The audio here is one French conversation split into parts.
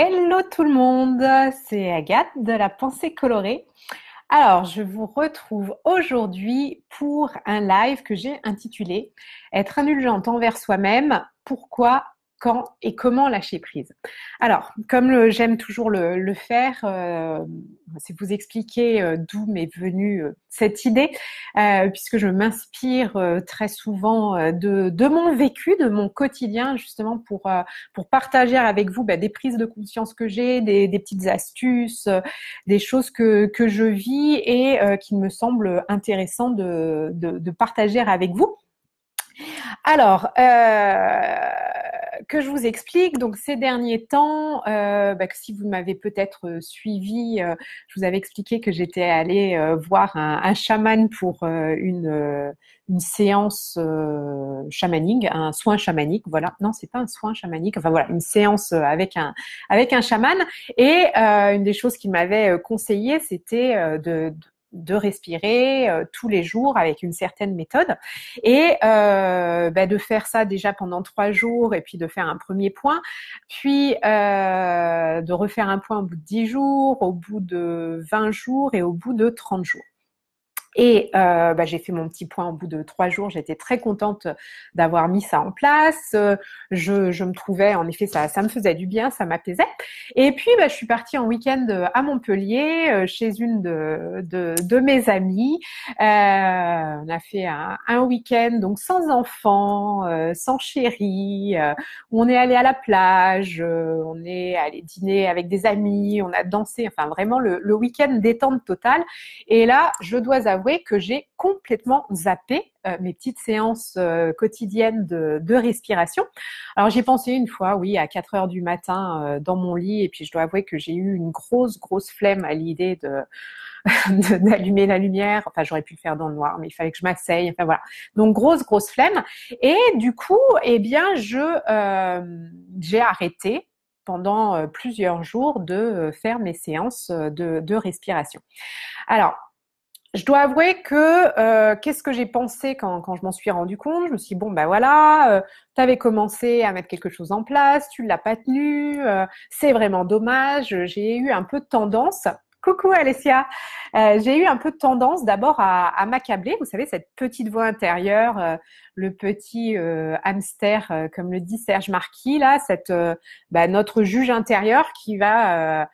Hello tout le monde, c'est Agathe de la pensée colorée. Alors, je vous retrouve aujourd'hui pour un live que j'ai intitulé Être indulgente envers soi-même, pourquoi quand et comment lâcher prise. Alors, comme j'aime toujours le, faire, euh, c'est vous expliquer euh, d'où m'est venue euh, cette idée, puisque je m'inspire très souvent de, mon vécu, de mon quotidien, justement pour, pour partager avec vous bah, des prises de conscience que j'ai, des, petites astuces, des choses que, que je vis et qui me semble intéressant de, de, partager avec vous. Alors, euh, que je vous explique. Donc ces derniers temps, euh, bah, si vous m'avez peut-être euh, suivi, euh, je vous avais expliqué que j'étais allée voir un, chaman pour une, séance chamanique, un soin chamanique. Voilà, non, c'est pas un soin chamanique. Enfin voilà, une séance avec un avec un chaman. Et une des choses qu'il m'avait conseillé, c'était de de respirer euh, tous les jours avec une certaine méthode et euh, bah, de faire ça déjà pendant trois jours et puis de faire un premier point, puis euh, de refaire un point au bout de dix jours, au bout de vingt jours et au bout de trente jours. Et euh, bah, j'ai fait mon petit point au bout de trois jours. J'étais très contente d'avoir mis ça en place. Euh, je, je, me trouvais, en effet, ça, ça me faisait du bien, ça m'apaisait. Et puis, bah, je suis partie en week-end euh, à Montpellier euh, chez une de, de, de mes amies. Euh, on a fait un, week-end donc sans enfants, sans chéri. on est allé à la plage, on est allé dîner avec des amis, on a dansé. Enfin, vraiment le, le week-end détente totale. Et là, je dois avouer que j'ai complètement zappé euh, mes petites séances euh, quotidiennes de, respiration. Alors j'ai pensé une fois, oui, à 4 heures du matin euh, dans mon lit, et puis je dois avouer que j'ai eu une grosse, grosse flemme à l'idée de d'allumer la lumière. Enfin, j'aurais pu le faire dans le noir, mais il fallait que je m'asseye. Enfin voilà. Donc grosse, grosse flemme. Et du coup, eh bien, je j'ai arrêté pendant plusieurs jours de faire mes séances de, de respiration. Alors, je dois avouer que euh, qu'est-ce que j'ai pensé quand, quand je m'en suis rendu compte Je me suis dit, bon, ben voilà, euh, tu avais commencé à mettre quelque chose en place, tu l'as pas tenu, euh, c'est vraiment dommage. J'ai eu un peu de tendance, coucou Alessia, j'ai eu un peu de tendance d'abord à, m'accabler, vous savez, cette petite voix intérieure, le petit hamster, comme le dit Serge Marquis, là, cette, bah, notre juge intérieur qui va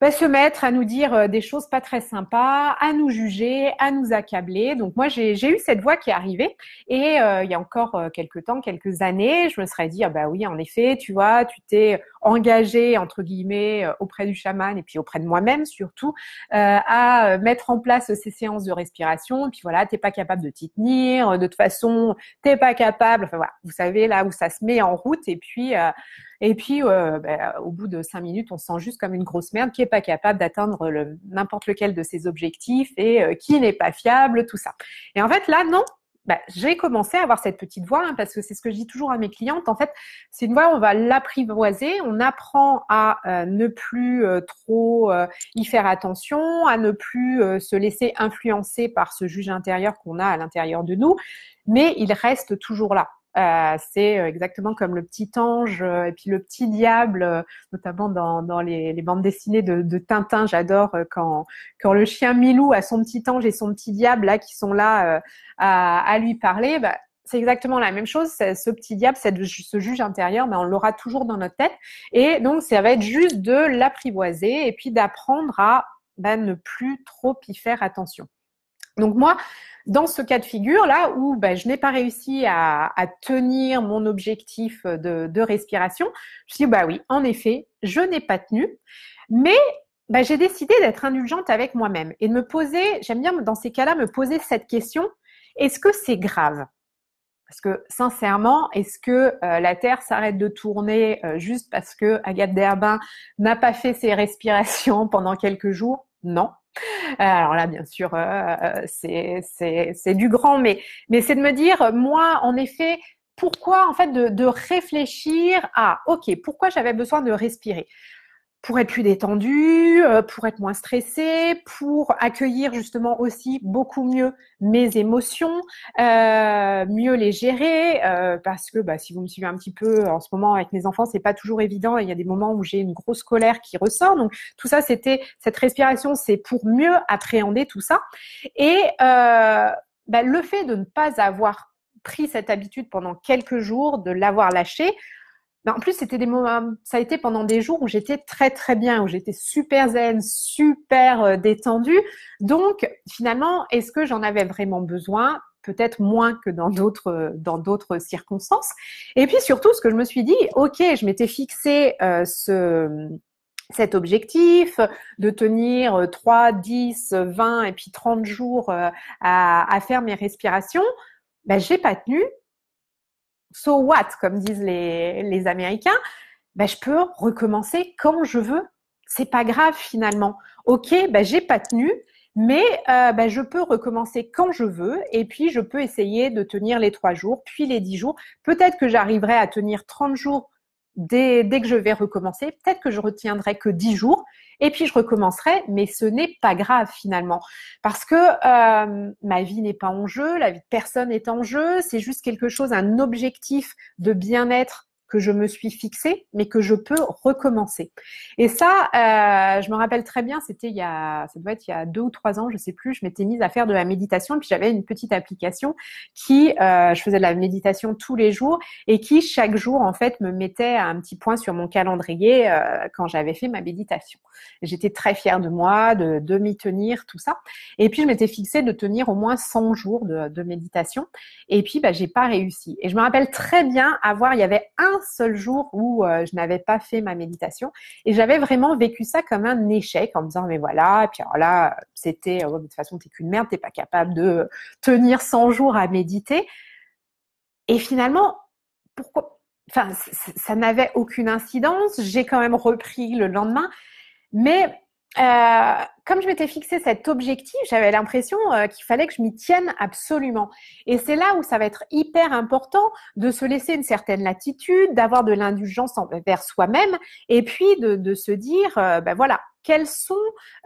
bah, se mettre à nous dire euh, des choses pas très sympas, à nous juger, à nous accabler. Donc moi, j'ai eu cette voix qui est arrivée et euh, il y a encore euh, quelques temps, quelques années, je me serais dit, ah, bah oui, en effet, tu vois, tu t'es engagé, entre guillemets, auprès du chaman et puis auprès de moi-même surtout, à mettre en place ces séances de respiration. puis voilà, t'es pas capable de t'y tenir, de toute façon, t'es pas capable. Enfin voilà, vous savez là où ça se met en route et puis... Et puis, euh, ben, au bout de cinq minutes, on se sent juste comme une grosse merde qui n'est pas capable d'atteindre n'importe lequel de ses objectifs et euh, qui n'est pas fiable, tout ça. Et en fait, là, non. Ben, j'ai commencé à avoir cette petite voix hein, parce que c'est ce que je dis toujours à mes clientes. En fait, c'est une voix, on va l'apprivoiser, on apprend à euh, ne plus trop y faire attention, à ne plus se laisser influencer par ce juge intérieur qu'on a à l'intérieur de nous, mais il reste toujours là. Euh, c'est euh, exactement comme le petit ange euh, et puis le petit diable, notamment dans, les, bandes dessinées de, de Tintin. J'adore quand, quand le chien Milou a son petit ange et son petit diable là qui sont là à, lui parler. Bah, c'est exactement la même chose. Ce petit diable, ce juge intérieur, ben, on l'aura toujours dans notre tête. Et donc, ça va être juste de l'apprivoiser et puis d'apprendre à bah, ne plus trop y faire attention. Donc moi, dans ce cas de figure là où ben, je n'ai pas réussi à, tenir mon objectif de, respiration, je me suis bah oui, en effet, je n'ai pas tenu, mais ben, j'ai décidé d'être indulgente avec moi-même et de me poser, j'aime bien dans ces cas-là me poser cette question, est-ce que c'est grave parce que sincèrement, est-ce que euh, la Terre s'arrête de tourner euh, juste parce que Agathe Derbin n'a pas fait ses respirations pendant quelques jours Non, euh, alors là, bien sûr, euh, euh, c'est du grand, mais, mais c'est de me dire, moi, en effet, pourquoi en fait de, de réfléchir à, ok, pourquoi j'avais besoin de respirer pour être plus détendu, euh, pour être moins stressé, pour accueillir justement aussi beaucoup mieux mes émotions, euh, mieux les gérer, euh, parce que bah, si vous me suivez un petit peu en ce moment avec mes enfants, c'est pas toujours évident. Il y a des moments où j'ai une grosse colère qui ressort. Donc tout ça, c'était cette respiration, c'est pour mieux appréhender tout ça. Et bah, le fait de ne pas avoir pris cette habitude pendant quelques jours, de l'avoir lâché, en plus, c'était des moments, ça a été pendant des jours où j'étais très très bien, où j'étais super zen, super euh, détendue. Donc, finalement, est-ce que j'en avais vraiment besoin Peut-être moins que dans d'autres euh, dans d'autres circonstances. Et puis surtout, ce que je me suis dit, ok, je m'étais fixé euh, ce cet objectif de tenir 3, 10, 20 et puis 30 jours à, à faire mes respirations, ben, j'ai pas tenu so what, comme disent les, les Américains, ben, je peux recommencer quand je veux. C'est pas grave finalement. Ok, ben, j'ai pas tenu, mais euh, ben, je peux recommencer quand je veux et puis je peux essayer de tenir les trois jours, puis les dix jours. Peut-être que j'arriverai à tenir 30 jours dès, dès que je vais recommencer. Peut-être que je retiendrai que dix jours et puis je recommencerai, mais ce n'est pas grave finalement, parce que euh, ma vie n'est pas en jeu, la vie de personne n'est en jeu, c'est juste quelque chose, un objectif de bien-être que je me suis fixée, mais que je peux recommencer. Et ça, euh, je me rappelle très bien, c'était il y a, ça doit être il y a deux ou trois ans, je sais plus, je m'étais mise à faire de la méditation, et puis j'avais une petite application qui, euh, je faisais de la méditation tous les jours et qui chaque jour en fait me mettait un petit point sur mon calendrier euh, quand j'avais fait ma méditation. J'étais très fière de moi, de, de m'y tenir, tout ça. Et puis je m'étais fixée de tenir au moins 100 jours de, de méditation. Et puis bah, j'ai pas réussi. Et je me rappelle très bien avoir, il y avait un seul jour où euh, je n'avais pas fait ma méditation. Et j'avais vraiment vécu ça comme un échec en me disant, mais voilà, et puis alors là, c'était, oh, de toute façon, t'es qu'une merde, t'es pas capable de tenir 100 jours à méditer. Et finalement, pourquoi, enfin, ça n'avait aucune incidence. J'ai quand même repris le lendemain. Mais euh, comme je m'étais fixé cet objectif, j'avais l'impression euh, qu'il fallait que je m'y tienne absolument. Et c'est là où ça va être hyper important de se laisser une certaine latitude, d'avoir de l'indulgence envers soi-même, et puis de, se dire, euh, ben voilà, quelles sont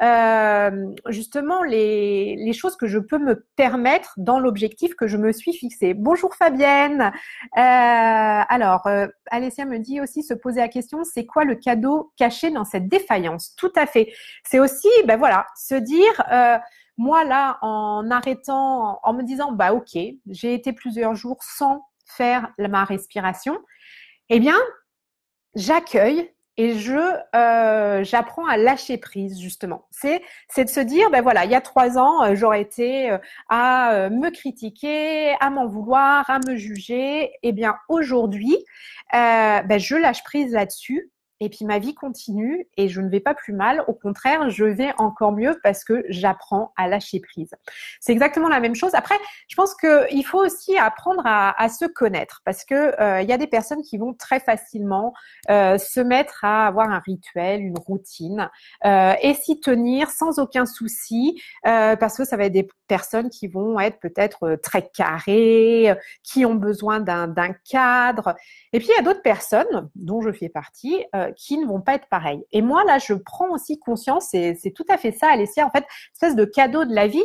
euh, justement les, choses que je peux me permettre dans l'objectif que je me suis fixé. Bonjour Fabienne. alors, Alessia me dit aussi se poser la question, c'est quoi le cadeau caché dans cette défaillance Tout à fait. C'est aussi, ben voilà se dire, euh, moi là, en arrêtant, en me disant, bah ok, j'ai été plusieurs jours sans faire ma respiration, eh bien, j'accueille et je euh, j'apprends à lâcher prise justement. C'est c'est de se dire ben voilà, il y a trois ans euh, j'aurais été à me critiquer, à m'en vouloir, à me juger. Eh bien aujourd'hui, ben, je lâche prise là-dessus et puis ma vie continue et je ne vais pas plus mal. Au contraire, je vais encore mieux parce que j'apprends à lâcher prise. C'est exactement la même chose. Après, je pense qu'il faut aussi apprendre à, se connaître parce que euh, il y a des personnes qui vont très facilement euh, se mettre à avoir un rituel, une routine euh, et s'y tenir sans aucun souci parce que ça va être des personnes qui vont être peut-être très carrées, qui ont besoin d'un cadre. Et puis il y a d'autres personnes dont je fais partie qui ne vont pas être pareilles. Et moi, là, je prends aussi conscience, et c'est tout à fait ça, Alessia, en fait, espèce de cadeau de la vie.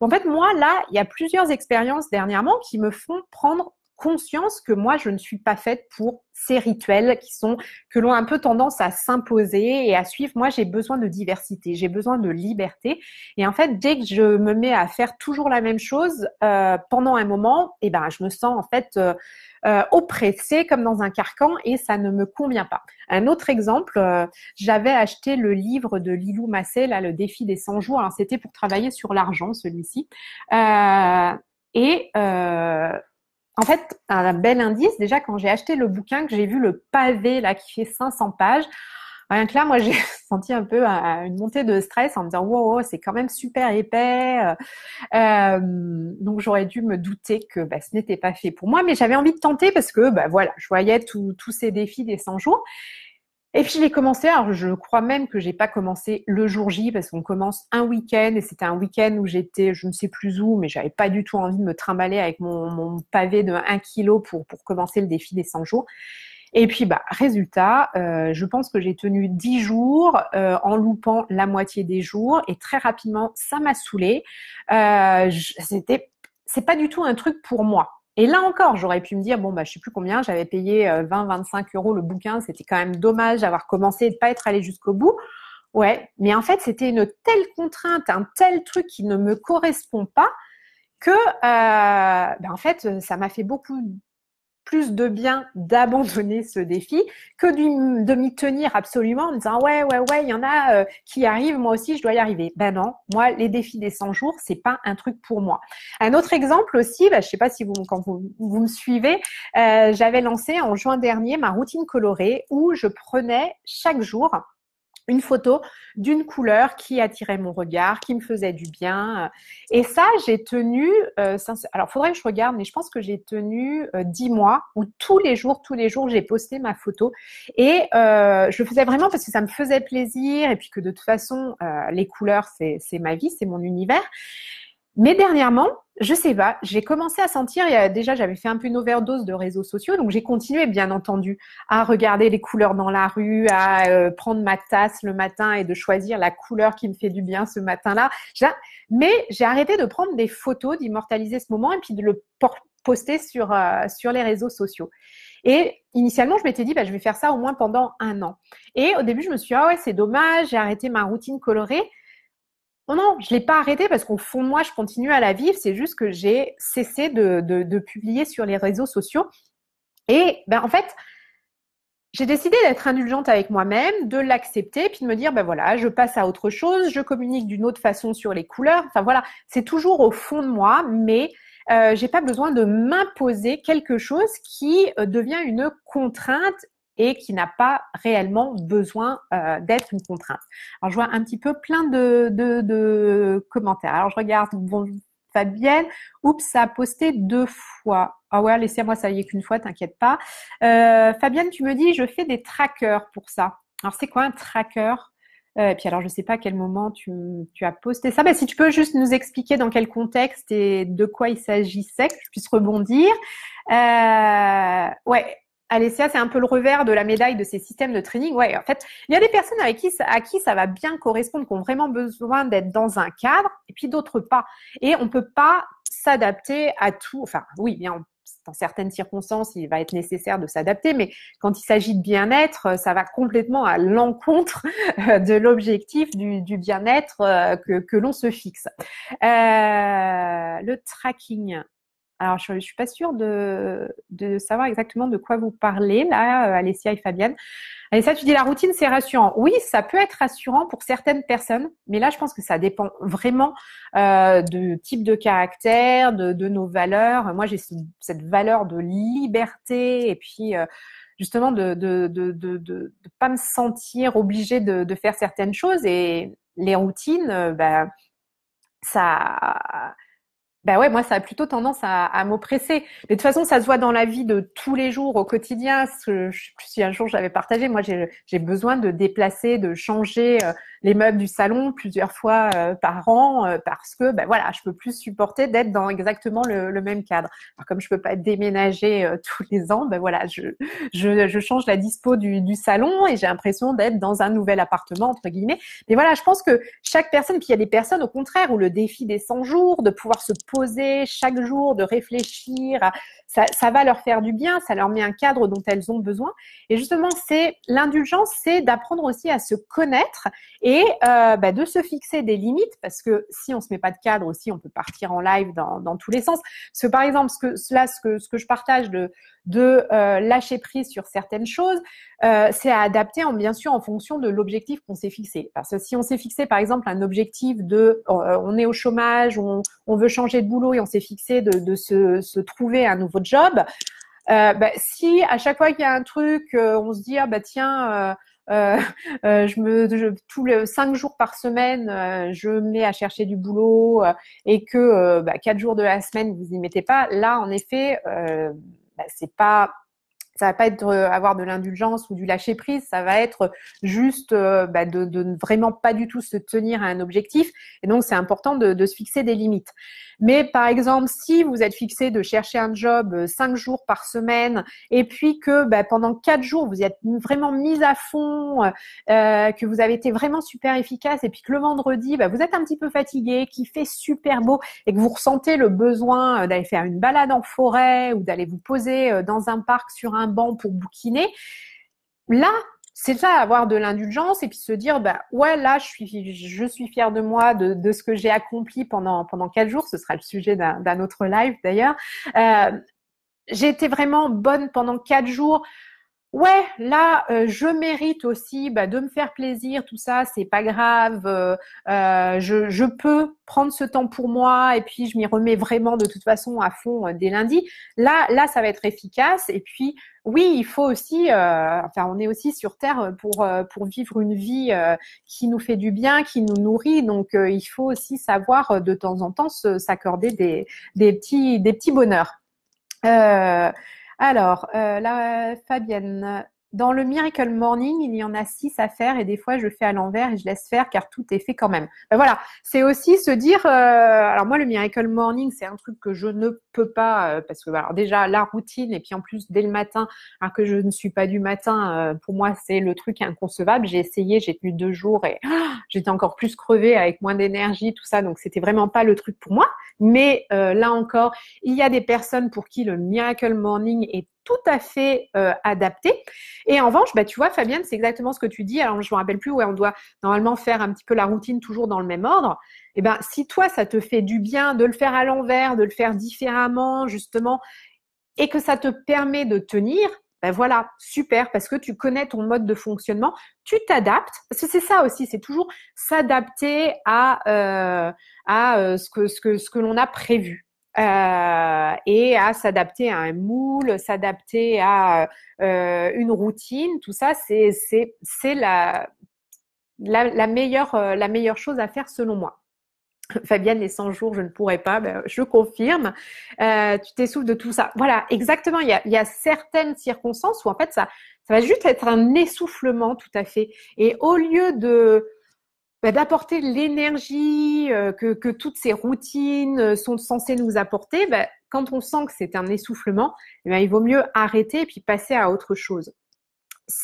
En fait, moi, là, il y a plusieurs expériences dernièrement qui me font prendre conscience que moi, je ne suis pas faite pour ces rituels qui sont, que l'on a un peu tendance à s'imposer et à suivre. Moi, j'ai besoin de diversité, j'ai besoin de liberté. Et en fait, dès que je me mets à faire toujours la même chose euh, pendant un moment, et eh ben, je me sens en fait euh, euh, oppressée comme dans un carcan et ça ne me convient pas. Un autre exemple, euh, j'avais acheté le livre de Lilou Massé, là, le défi des 100 jours. c'était pour travailler sur l'argent, celui-ci. Euh, et en fait, un bel indice, déjà quand j'ai acheté le bouquin, que j'ai vu le pavé là qui fait 500 pages, rien que là, moi j'ai senti un peu euh, une montée de stress en me disant wow, c'est quand même super épais. Euh, euh, donc j'aurais dû me douter que bah, ce n'était pas fait pour moi, mais j'avais envie de tenter parce que bah, voilà, je voyais tous ces défis des 100 jours. Et puis j'ai commencé, alors je crois même que j'ai pas commencé le jour J parce qu'on commence un week-end et c'était un week-end où j'étais je ne sais plus où mais j'avais pas du tout envie de me trimballer avec mon, pavé de 1 kg pour, pour commencer le défi des 100 jours. Et puis bah résultat, euh, je pense que j'ai tenu 10 jours euh, en loupant la moitié des jours et très rapidement ça m'a saoulé. Euh, c'était c'est pas du tout un truc pour moi. Et là encore, j'aurais pu me dire, bon, bah, je sais plus combien, j'avais payé 20, euh, 25 euros le bouquin, c'était quand même dommage d'avoir commencé et de pas être allé jusqu'au bout. Ouais, mais en fait, c'était une telle contrainte, un tel truc qui ne me correspond pas que, euh, ben en fait, ça m'a fait beaucoup plus de bien d'abandonner ce défi que de m'y tenir absolument en disant ouais ouais ouais il y en a euh, qui arrivent moi aussi je dois y arriver ben non moi les défis des 100 jours c'est pas un truc pour moi un autre exemple aussi ben, je sais pas si vous quand vous, me suivez euh, j'avais lancé en juin dernier ma routine colorée où je prenais chaque jour une photo d'une couleur qui attirait mon regard, qui me faisait du bien. Et ça, j'ai tenu, euh, alors faudrait que je regarde, mais je pense que j'ai tenu euh, dix mois où tous les jours, tous les jours, j'ai posté ma photo. Et euh, je le faisais vraiment parce que ça me faisait plaisir et puis que de toute façon, les couleurs, c'est ma vie, c'est mon univers. Mais dernièrement, je sais pas, j'ai commencé à sentir, déjà j'avais fait un peu une overdose de réseaux sociaux, donc j'ai continué bien entendu à regarder les couleurs dans la rue, à euh, prendre ma tasse le matin et de choisir la couleur qui me fait du bien ce matin-là. Mais j'ai arrêté de prendre des photos, d'immortaliser ce moment et puis de le poster sur, euh, sur les réseaux sociaux. Et initialement, je m'étais dit, bah, je vais faire ça au moins pendant un an. Et au début, je me suis dit, ah ouais, c'est dommage, j'ai arrêté ma routine colorée. Non, non, je l'ai pas arrêté parce qu'au fond de moi, je continue à la vivre. C'est juste que j'ai cessé de, publier sur les réseaux sociaux. Et ben, en fait, j'ai décidé d'être indulgente avec moi-même, de l'accepter, puis de me dire, ben voilà, je passe à autre chose, je communique d'une autre façon sur les couleurs. Enfin voilà, c'est toujours au fond de moi, mais euh, je n'ai pas besoin de m'imposer quelque chose qui euh, devient une contrainte et qui n'a pas réellement besoin euh, d'être une contrainte. Alors je vois un petit peu plein de, commentaires. Alors je regarde, bon, Fabienne, oups, ça a posté deux fois. Ah ouais, laissez-moi ça y est qu'une fois, t'inquiète pas. Euh, Fabienne, tu me dis, je fais des trackers pour ça. Alors c'est quoi un tracker euh, et puis alors, je ne sais pas à quel moment tu, as posté ça. mais si tu peux juste nous expliquer dans quel contexte et de quoi il s'agissait, que je puisse rebondir. Euh, ouais, Alessia, c'est un peu le revers de la médaille de ces systèmes de training. Ouais, en fait, il y a des personnes qui, à qui ça va bien correspondre, qui ont vraiment besoin d'être dans un cadre, et puis d'autres pas. Et on peut pas s'adapter à tout. Enfin, oui, bien, dans certaines circonstances, il va être nécessaire de s'adapter, mais quand il s'agit de bien-être, ça va complètement à l'encontre euh, de l'objectif du, bien-être euh, que, l'on se fixe. Euh, le tracking. Alors, je ne suis pas sûre de, savoir exactement de quoi vous parlez là, euh, Alessia et Fabienne. Alessia, tu dis la routine, c'est rassurant. Oui, ça peut être rassurant pour certaines personnes, mais là, je pense que ça dépend vraiment euh, de type de caractère, de, nos valeurs. Moi, j'ai cette valeur de liberté et puis euh, justement de de, pas me sentir obligée de, faire certaines choses et les routines, euh, ben ça ben ouais, moi ça a plutôt tendance à, à m'oppresser. Mais de toute façon, ça se voit dans la vie de tous les jours, au quotidien. Je sais plus si un jour j'avais partagé. Moi, j'ai besoin de déplacer, de changer, euh, les meubles du salon plusieurs fois euh, par an euh, parce que ben voilà, je peux plus supporter d'être dans exactement le, même cadre. comme je peux pas déménager euh, tous les ans, ben voilà, je, je, change la dispo du, du salon et j'ai l'impression d'être dans un nouvel appartement entre guillemets. Mais voilà, je pense que chaque personne, puis il y a des personnes au contraire où le défi des 100 jours, de pouvoir se poser chaque jour, de réfléchir, ça, ça va leur faire du bien, ça leur met un cadre dont elles ont besoin. Et justement, c'est l'indulgence, c'est d'apprendre aussi à se connaître et euh, bah, de se fixer des limites parce que si on se met pas de cadre aussi, on peut partir en live dans, tous les sens. Parce que par exemple, ce que ce que ce que je partage de de euh, lâcher prise sur certaines choses, euh, c'est à adapter en, bien sûr en fonction de l'objectif qu'on s'est fixé. Parce que si on s'est fixé par exemple un objectif de on est au chômage, on, veut changer de boulot et on s'est fixé de, se, trouver un nouveau job. Bah, si à chaque fois qu'il y a un truc, on se dit ah bah tiens, euh, euh, je me, tous les cinq jours par semaine, euh, je me mets à chercher du boulot et que bah, quatre jours de la semaine vous y mettez pas. Là, en effet, bah, c'est pas ça va pas être euh, avoir de l'indulgence ou du lâcher prise. Ça va être euh, juste euh, bah, de, de, vraiment pas du tout se tenir à un objectif. Et donc, c'est important de, se fixer des limites. Mais par exemple, si vous êtes fixé de chercher un job cinq jours par semaine et puis que bah, pendant quatre jours vous y êtes vraiment mis à fond, que vous avez été vraiment super efficace et puis que le vendredi bah, vous êtes un petit peu fatigué, qu'il fait super beau et que vous ressentez le besoin d'aller faire une balade en forêt ou d'aller vous poser dans un parc sur un banc pour bouquiner. Là, c'est ça, avoir de l'indulgence et puis se dire, bah ouais, là, je suis, je suis fière de moi, de, ce que j'ai accompli pendant pendant quatre jours. Ce sera le sujet d'un autre live d'ailleurs. Euh, j'ai été vraiment bonne pendant quatre jours ouais, là, euh, je mérite aussi bah, de me faire plaisir, tout ça, c'est pas grave, euh, euh, je, peux prendre ce temps pour moi et puis je m'y remets vraiment de toute façon à fond dès lundi. Là, là, ça va être efficace. Et puis, oui, il faut aussi, enfin, on est aussi sur Terre pour pour vivre une vie qui nous fait du bien, qui nous nourrit. Donc, il faut aussi savoir de temps en temps s'accorder des des petits des petits bonheurs. Alors, euh, la Fabienne, dans le Miracle Morning, il y en a six à faire et des fois je fais à l'envers et je laisse faire car tout est fait quand même. Ben voilà, c'est aussi se dire. Euh, alors moi, le Miracle Morning, c'est un truc que je ne peux pas euh, parce que alors déjà la routine et puis en plus dès le matin, alors hein, que je ne suis pas du matin, euh, pour moi c'est le truc inconcevable. J'ai essayé, j'ai tenu deux jours et ah, j'étais encore plus crevée avec moins d'énergie, tout ça. Donc c'était vraiment pas le truc pour moi. Mais là encore, il y a des personnes pour qui le Miracle Morning est tout à fait euh, adapté. Et en revanche, bah, tu vois, Fabienne, c'est exactement ce que tu dis. Alors, je ne me rappelle plus, ouais, on doit normalement faire un petit peu la routine toujours dans le même ordre. Et eh ben, si toi, ça te fait du bien de le faire à l'envers, de le faire différemment, justement, et que ça te permet de tenir, ben voilà, super, parce que tu connais ton mode de fonctionnement, tu t'adaptes, c'est ça aussi, c'est toujours s'adapter à, euh, à euh, ce que, ce que l'on a prévu. Euh, et à s'adapter à un moule, s'adapter à euh, euh, une routine, tout ça, c'est la, la, la, meilleure, la meilleure chose à faire selon moi. Fabienne, les 100 jours, je ne pourrais pas, ben, je confirme. tu t'essouffles de tout ça. Voilà, exactement. Il y, a, certaines circonstances où en fait ça, ça va juste être un essoufflement tout à fait. Et au lieu de bah, d'apporter l'énergie euh, que, toutes ces routines euh, sont censées nous apporter, bah, quand on sent que c'est un essoufflement, eh ben, il vaut mieux arrêter et puis passer à autre chose.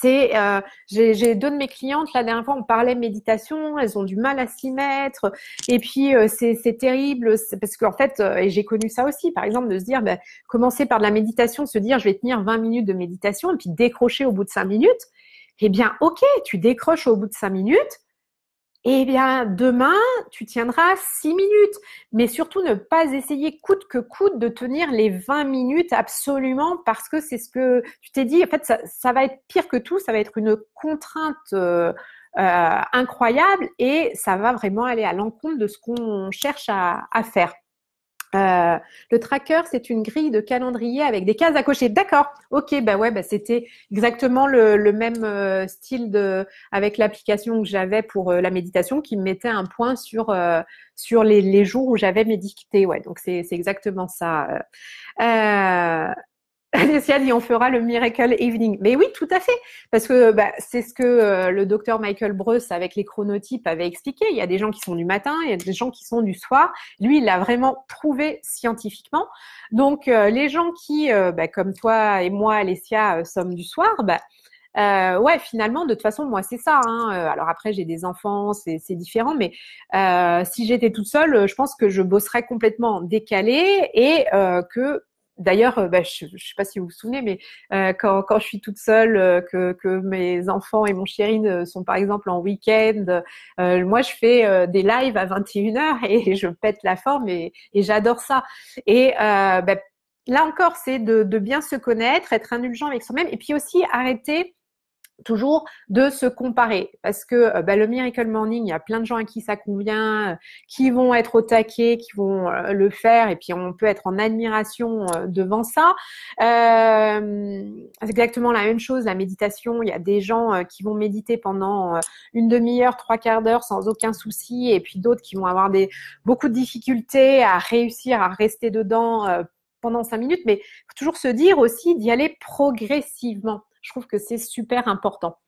Euh, j'ai, deux de mes clientes la dernière fois, on parlait méditation, elles ont du mal à s'y mettre, et puis c'est, terrible parce parce qu'en fait, et j'ai connu ça aussi, par exemple, de se dire, bah, commencer par de la méditation, se dire, je vais tenir 20 minutes de méditation, et puis décrocher au bout de 5 minutes. Eh bien, ok, tu décroches au bout de 5 minutes, eh bien, demain, tu tiendras 6 minutes. Mais surtout, ne pas essayer coûte que coûte de tenir les 20 minutes absolument parce que c'est ce que tu t'es dit. En fait, ça, va être pire que tout. Ça va être une contrainte euh, euh, incroyable et ça va vraiment aller à l'encontre de ce qu'on cherche à, à faire. Euh, le tracker, c'est une grille de calendrier avec des cases à cocher. D'accord. Ok, bah ouais, bah c'était exactement le, même euh, style de avec l'application que j'avais pour euh, la méditation qui me mettait un point sur sur les, jours où j'avais médité. Ouais, donc c'est exactement ça. Euh, Alessia dit on fera le Miracle Evening. Mais oui, tout à fait, parce que bah, c'est ce que euh, le docteur Michael Breus avec les chronotypes avait expliqué. Il y a des gens qui sont du matin, il y a des gens qui sont du soir. Lui, il l'a vraiment prouvé scientifiquement. Donc euh, les gens qui, euh, bah, comme toi et moi, Alessia sommes du soir, bah, euh, ouais, finalement, de toute façon, moi, c'est ça. Hein. Alors après, j'ai des enfants, c'est différent, mais si j'étais toute seule, je pense que je bosserais complètement décalée et euh, que D'ailleurs, euh, bah, je ne sais pas si vous vous souvenez, mais euh, quand, je suis toute seule, euh, que, mes enfants et mon chéri sont par exemple en week-end, moi je fais des lives à 21h et je pète la forme et, j'adore ça. Et bah, là encore, c'est de, de, bien se connaître, être indulgent avec soi-même et puis aussi arrêter toujours de se comparer parce que euh, bah, le miracle morning il y a plein de gens à qui ça convient euh, qui vont être au taquet qui vont euh, le faire et puis on peut être en admiration devant ça euh, c'est exactement la même chose la méditation il y a des gens qui vont méditer pendant une demi-heure trois quarts d'heure sans aucun souci et puis d'autres qui vont avoir des beaucoup de difficultés à réussir à rester dedans pendant cinq minutes mais toujours se dire aussi d'y aller progressivement je trouve que c'est super important.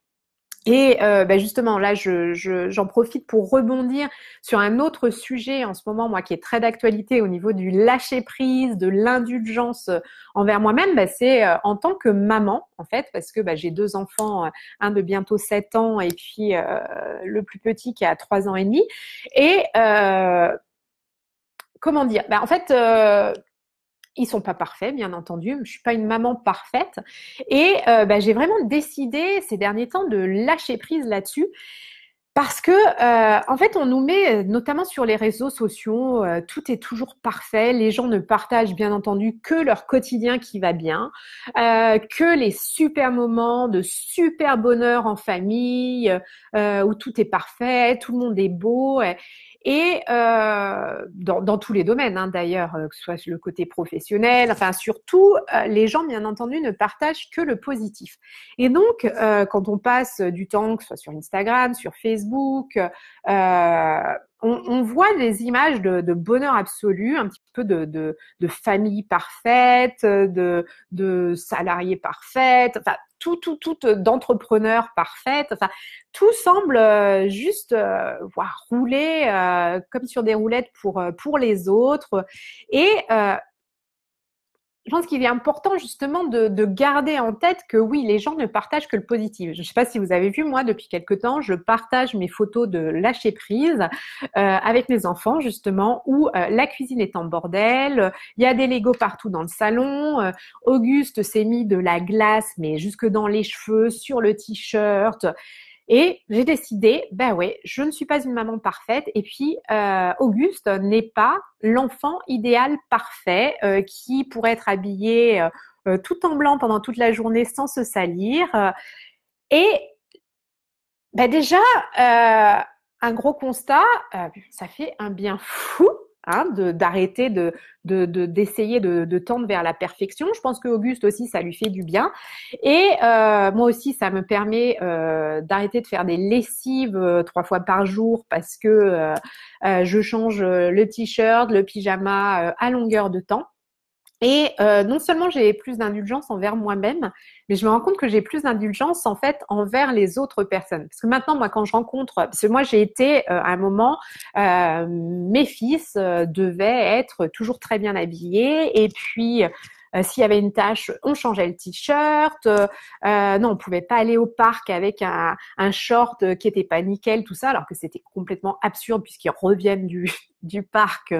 Et euh, bah, justement, là, j'en profite pour rebondir sur un autre sujet en ce moment, moi, qui est très d'actualité au niveau du lâcher-prise, de l'indulgence euh, envers moi-même. Bah, c'est euh, en tant que maman, en fait, parce que bah, j'ai deux enfants, un de bientôt 7 ans et puis le plus petit qui a 3 ans et demi. Et comment dire En fait, ils sont pas parfaits, bien entendu. Je suis pas une maman parfaite. Et euh, bah, j'ai vraiment décidé ces derniers temps de lâcher prise là-dessus. Parce que, euh, en fait, on nous met, euh, notamment sur les réseaux sociaux, tout est toujours parfait. Les gens ne partagent, bien entendu, que leur quotidien qui va bien, que les super moments de super bonheur en famille, où tout est parfait, tout le monde est beau. Et euh, dans, dans, tous les domaines, hein, d'ailleurs, euh, que ce soit le côté professionnel, enfin surtout, euh, les gens, bien entendu, ne partagent que le positif. Et donc, euh, quand on passe du temps, que ce soit sur Instagram, sur Facebook, on, voit des images de, bonheur absolu, un petit peu de, de, de famille parfaite, de, de salarié parfaite, enfin, tout, tout, tout euh, d'entrepreneur parfaite. tout semble euh, juste euh, rouler euh, comme sur des roulettes pour, pour les autres. Et je pense qu'il est important justement de, garder en tête que oui, les gens ne partagent que le positif. Je ne sais pas si vous avez vu, moi, depuis quelque temps, je partage mes photos de lâcher prise euh, avec mes enfants, justement, où euh, la cuisine est en bordel, il y a des Legos partout dans le salon, euh, Auguste s'est mis de la glace, mais jusque dans les cheveux, sur le t-shirt. Et j'ai décidé, ben ouais, je ne suis pas une maman parfaite. Et puis, euh, Auguste n'est pas l'enfant idéal parfait euh, qui pourrait être habillé euh, tout en blanc pendant toute la journée sans se salir. et ben déjà, un gros constat, ça fait un bien fou Hein, d'arrêter de d'essayer de, tendre vers la perfection. Je pense que Auguste aussi, ça lui fait du bien. Et euh, moi aussi, ça me permet euh, d'arrêter de faire des lessives euh, trois fois par jour parce que je change le t-shirt, le pyjama à longueur de temps. Et euh, non seulement j'ai plus d'indulgence envers moi-même, mais je me rends compte que j'ai plus d'indulgence en fait envers les autres personnes. Parce que maintenant, moi, quand je rencontre, parce que moi, j'ai été euh, à un moment, euh, mes fils devaient être toujours très bien habillés, et puis s'il y avait une tâche, on changeait le t-shirt. non, on pouvait pas aller au parc avec un, un short qui était pas nickel, tout ça, alors que c'était complètement absurde puisqu'ils reviennent du, du parc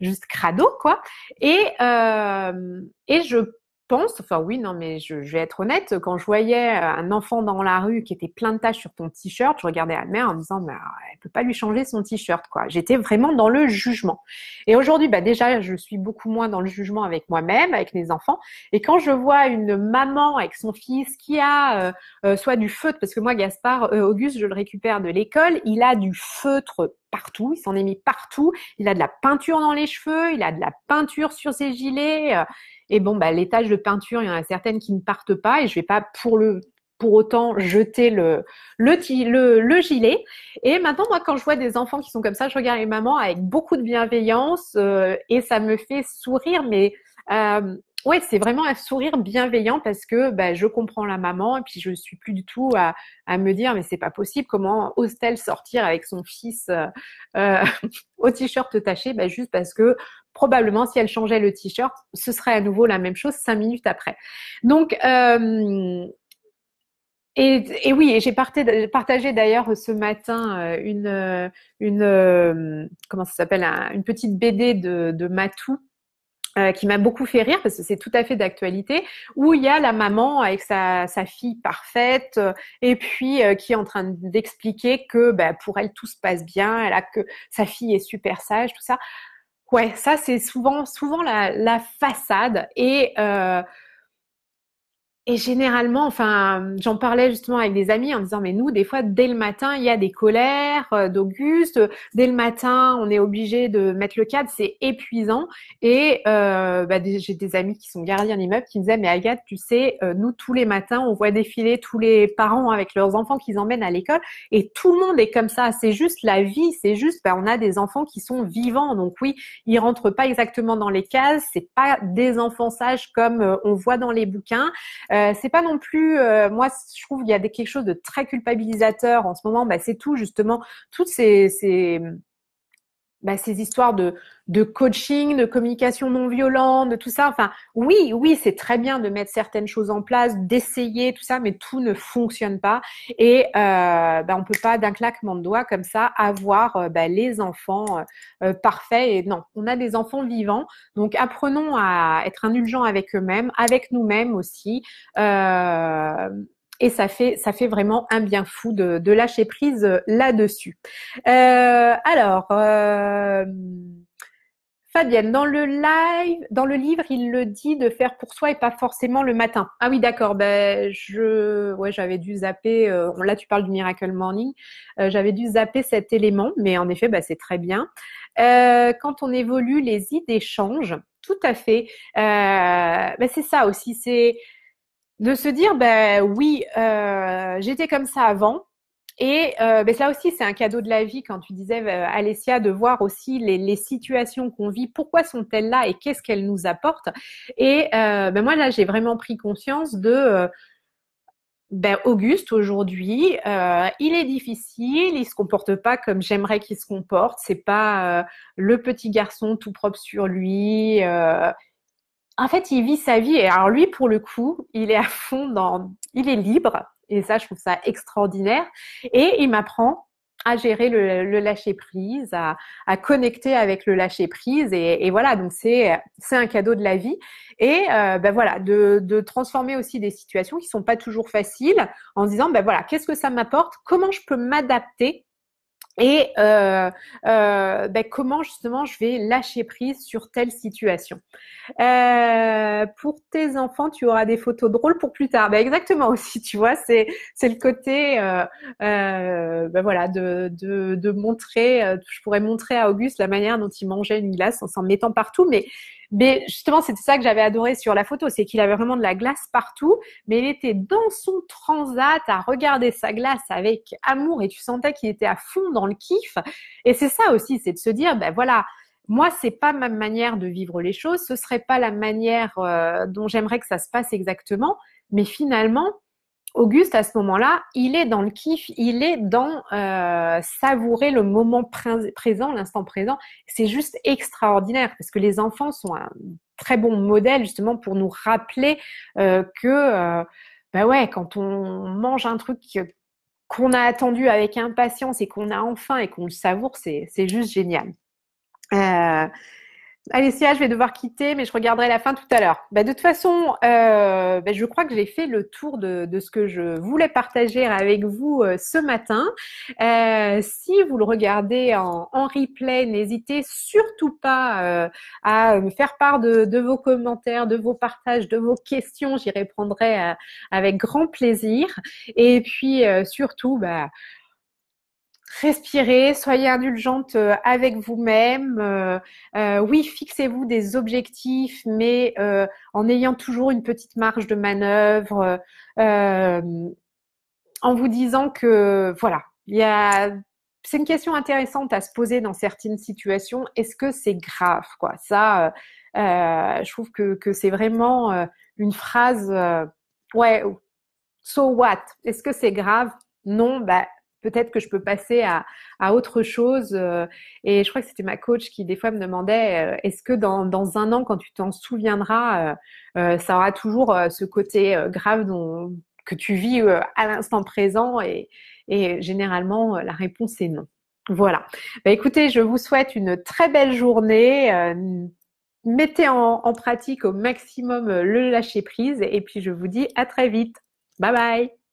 juste crado quoi. Et euh, et je pense, enfin oui, non, mais je, je, vais être honnête, quand je voyais euh, un enfant dans la rue qui était plein de taches sur ton t-shirt, je regardais la mère en me disant, mais ah, elle peut pas lui changer son t-shirt, quoi. J'étais vraiment dans le jugement. Et aujourd'hui, bah déjà, je suis beaucoup moins dans le jugement avec moi-même, avec mes enfants. Et quand je vois une maman avec son fils qui a euh, euh, soit du feutre, parce que moi, Gaspard, Auguste, je le récupère de l'école, il a du feutre partout, il s'en est mis partout, il a de la peinture dans les cheveux, il a de la peinture sur ses gilets. Et bon, bah, les de peinture, il y en a certaines qui ne partent pas et je vais pas pour le pour autant jeter le, le, le, gilet. Et maintenant, moi, quand je vois des enfants qui sont comme ça, je regarde les mamans avec beaucoup de bienveillance euh, et ça me fait sourire, mais euh, ouais, c'est vraiment un sourire bienveillant parce que bah, je comprends la maman et puis je suis plus du tout à, à me dire mais c'est pas possible comment ose-t-elle sortir avec son fils euh, euh, au t-shirt taché bah, juste parce que probablement si elle changeait le t-shirt ce serait à nouveau la même chose cinq minutes après. Donc euh, et, et, oui, et j'ai partagé d'ailleurs ce matin une, une comment ça s'appelle une petite BD de Matou euh, qui m'a beaucoup fait rire parce que c'est tout à fait d'actualité, où il y a la maman avec sa, sa fille parfaite euh, et puis euh, qui est en train d'expliquer que bah, pour elle tout se passe bien, elle a que sa fille est super sage, tout ça. Ouais, ça c'est souvent souvent la, la façade et et généralement, enfin, j'en parlais justement avec des amis en disant, mais nous, des fois, dès le matin, il y a des colères euh, d'Auguste. Dès le matin, on est obligé de mettre le cadre. C'est épuisant. Et euh, bah, j'ai des amis qui sont gardiens d'immeubles qui me disaient, mais Agathe, tu sais, euh, nous, tous les matins, on voit défiler tous les parents avec leurs enfants qu'ils emmènent à l'école. Et tout le monde est comme ça. C'est juste la vie. C'est juste, bah, on a des enfants qui sont vivants. Donc oui, ils rentrent pas exactement dans les cases. C'est pas des enfants sages comme on voit dans les bouquins. Euh, c'est pas non plus, euh, moi je trouve qu'il y a des, quelque chose de très culpabilisateur en ce moment. Bah, c'est tout justement toutes ces, ces bah, ces histoires de, de coaching, de communication non violente, de tout ça. Enfin, oui, oui, c'est très bien de mettre certaines choses en place, d'essayer tout ça, mais tout ne fonctionne pas. Et euh, bah, on peut pas d'un claquement de doigts comme ça avoir euh, bah, les enfants euh, euh, parfaits. Et non, on a des enfants vivants, donc apprenons à être indulgents avec eux-mêmes, avec nous-mêmes aussi. Euh, et ça fait ça fait vraiment un bien fou de, lâcher prise euh, là-dessus. Euh, alors euh, Fabienne, dans le live, dans le livre, il le dit de faire pour soi et pas forcément le matin. Ah oui, d'accord. Ben je, ouais, j'avais dû zapper. là, tu parles du Miracle Morning. j'avais dû zapper cet élément, mais en effet, ben, c'est très bien. quand on évolue, les idées changent. Tout à fait. Ben, c'est ça aussi. C'est de se dire ben oui euh, j'étais comme ça avant et euh, ben, ça aussi c'est un cadeau de la vie quand tu disais euh, Alessia de voir aussi les, les situations qu'on vit pourquoi sont-elles là et qu'est-ce qu'elles nous apportent et ben moi là j'ai vraiment pris conscience de ben, Auguste aujourd'hui, il est difficile, il se comporte pas comme j'aimerais qu'il se comporte. C'est pas le petit garçon tout propre sur lui, en fait, il vit sa vie. Et alors lui, pour le coup, il est à fond dans, il est libre. Et ça, je trouve ça extraordinaire. Et il m'apprend à gérer le, lâcher prise, à, connecter avec le lâcher prise. Et, voilà, donc c'est c'est un cadeau de la vie. Et euh, ben voilà, de, transformer aussi des situations qui sont pas toujours faciles en se disant ben voilà, qu'est-ce que ça m'apporte Comment je peux m'adapter et euh, euh, ben, comment justement je vais lâcher prise sur telle situation. Euh, pour tes enfants, tu auras des photos drôles pour plus tard. Ben exactement aussi, tu vois, c'est c'est le côté ben voilà de, de, de montrer. Je pourrais montrer à Auguste la manière dont il mangeait une glace en s'en mettant partout, mais mais justement, c'était ça que j'avais adoré sur la photo, c'est qu'il avait vraiment de la glace partout, mais il était dans son transat à regarder sa glace avec amour et tu sentais qu'il était à fond dans le kiff. Et c'est ça aussi, c'est de se dire, ben voilà, moi, c'est pas ma manière de vivre les choses, ce serait pas la manière euh, dont j'aimerais que ça se passe exactement, mais finalement, Auguste, à ce moment-là, il est dans le kiff, il est dans euh, savourer le moment présent, l'instant présent. C'est juste extraordinaire parce que les enfants sont un très bon modèle justement pour nous rappeler euh, que, euh, bah ouais, quand on mange un truc qu'on a attendu avec impatience et qu'on a enfin et qu'on le savoure, c'est juste génial. Alessia, je vais devoir quitter, mais je regarderai la fin tout à l'heure. Bah, de toute façon, euh, bah, je crois que j'ai fait le tour de, de, ce que je voulais partager avec vous euh, ce matin. Euh, si vous le regardez en, en replay, n'hésitez surtout pas euh, à me faire part de, de, vos commentaires, de vos partages, de vos questions. J'y répondrai euh, avec grand plaisir. Et puis surtout, bah, respirez, soyez indulgente euh, avec vous-même. Euh, euh, oui, fixez-vous des objectifs, mais en ayant toujours une petite marge de manœuvre, en vous disant que voilà, il y a. C'est une question intéressante à se poser dans certaines situations. Est-ce que c'est grave, quoi Ça, je trouve que, que c'est vraiment une phrase. ouais. So what Est-ce que c'est grave Non, bah peut-être que je peux passer à, autre chose. Euh, et je crois que c'était ma coach qui, des fois, me demandait, euh, est-ce que dans, un an, quand tu t'en souviendras, euh, ça aura toujours ce côté grave dont, que tu vis à l'instant présent et, généralement, la réponse est non. Voilà. Bah, écoutez, je vous souhaite une très belle journée. mettez en pratique au maximum le lâcher prise et puis je vous dis à très vite. Bye bye.